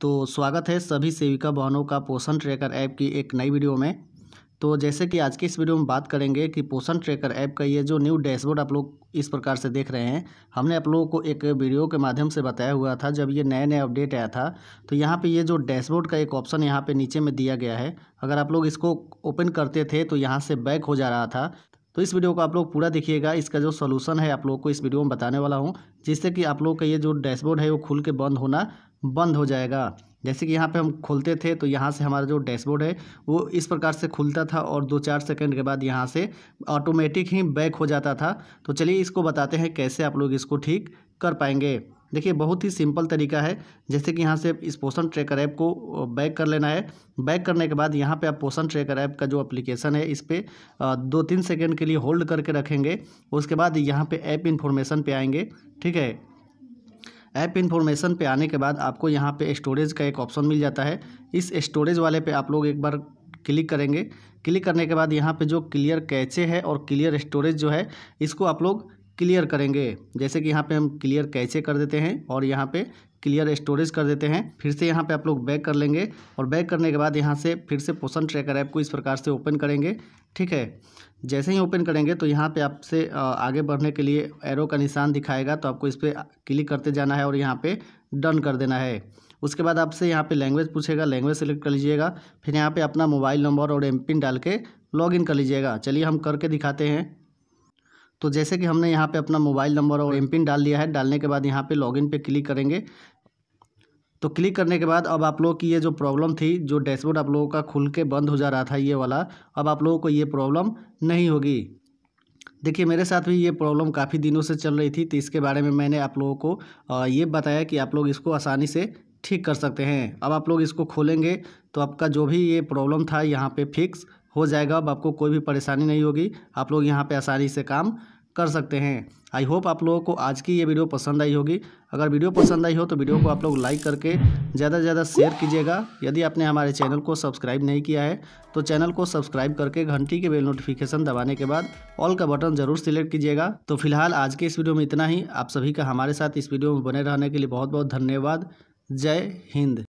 तो स्वागत है सभी सेविका बहनों का पोषण ट्रैकर ऐप की एक नई वीडियो में तो जैसे कि आज के इस वीडियो में बात करेंगे कि पोषण ट्रैकर ऐप का ये जो न्यू डैशबोर्ड आप लोग इस प्रकार से देख रहे हैं हमने आप लोगों को एक वीडियो के माध्यम से बताया हुआ था जब ये नया नया अपडेट आया था तो यहाँ पे ये जो डैशबोर्ड का एक ऑप्शन यहाँ पे नीचे में दिया गया है अगर आप लोग इसको ओपन करते थे तो यहाँ से बैक हो जा रहा था तो इस वीडियो को आप लोग पूरा देखिएगा इसका जो सोलूसन है आप लोग को इस वीडियो में बताने वाला हूँ जिससे कि आप लोग का ये जो डैशबोर्ड है वो खुल के बंद होना बंद हो जाएगा जैसे कि यहाँ पे हम खोलते थे तो यहाँ से हमारा जो डैशबोर्ड है वो इस प्रकार से खुलता था और दो चार सेकंड के बाद यहाँ से ऑटोमेटिक ही बैक हो जाता था तो चलिए इसको बताते हैं कैसे आप लोग इसको ठीक कर पाएंगे देखिए बहुत ही सिंपल तरीका है जैसे कि यहाँ से इस पोषण ट्रेकर ऐप को बैक कर लेना है बैक करने के बाद यहाँ पे आप पोषण ट्रेकर ऐप का जो एप्लीकेशन है इस पर दो तीन सेकेंड के लिए होल्ड करके रखेंगे उसके बाद यहाँ पे ऐप इन्फॉर्मेशन पे आएंगे ठीक है ऐप इन्फॉर्मेशन पे आने के बाद आपको यहाँ पर स्टोरेज का एक ऑप्शन मिल जाता है इस स्टोरेज वाले पे आप लोग एक बार क्लिक करेंगे क्लिक करने के बाद यहाँ पे जो क्लियर कैचे है और क्लियर स्टोरेज जो है इसको आप लोग क्लियर करेंगे जैसे कि यहाँ पे हम क्लियर कैसे कर देते हैं और यहाँ पे क्लियर स्टोरेज कर देते हैं फिर से यहाँ पे आप लोग बैक कर लेंगे और बैक करने के बाद यहाँ से फिर से पोषण ट्रैकर ऐप को इस प्रकार से ओपन करेंगे ठीक है जैसे ही ओपन करेंगे तो यहाँ पे आपसे आगे बढ़ने के लिए एरो का निशान दिखाएगा तो आपको इस पर क्लिक करते जाना है और यहाँ पर डन कर देना है उसके बाद आपसे यहाँ पर लैंग्वेज पूछेगा लैंग्वेज सेलेक्ट कर लीजिएगा फिर यहाँ पर अपना मोबाइल नंबर और एम पिन डाल के लॉग कर लीजिएगा चलिए हम करके दिखाते हैं तो जैसे कि हमने यहाँ पे अपना मोबाइल नंबर और एम हम्म। पिन डाल लिया है डालने के बाद यहाँ पे लॉगिन पे क्लिक करेंगे तो क्लिक करने के बाद अब आप लोगों की ये जो प्रॉब्लम थी जो डैशबोर्ड आप लोगों का खुल के बंद हो जा रहा था ये वाला अब आप लोगों को ये प्रॉब्लम नहीं होगी देखिए मेरे साथ भी ये प्रॉब्लम काफ़ी दिनों से चल रही थी तो इसके बारे में मैंने आप लोगों को ये बताया कि आप लोग इसको आसानी से ठीक कर सकते हैं अब आप लोग इसको खोलेंगे तो आपका जो भी ये प्रॉब्लम था यहाँ पे फिक्स हो जाएगा अब आपको कोई भी परेशानी नहीं होगी आप लोग यहाँ पे आसानी से काम कर सकते हैं आई होप आप लोगों को आज की ये वीडियो पसंद आई होगी अगर वीडियो पसंद आई हो तो वीडियो को आप लोग लाइक करके ज़्यादा से ज़्यादा शेयर कीजिएगा यदि आपने हमारे चैनल को सब्सक्राइब नहीं किया है तो चैनल को सब्सक्राइब करके घंटी के बेल नोटिफिकेशन दबाने के बाद ऑल का बटन ज़रूर सिलेक्ट कीजिएगा तो फिलहाल आज के इस वीडियो में इतना ही आप सभी का हमारे साथ इस वीडियो में बने रहने के लिए बहुत बहुत धन्यवाद जय हिंद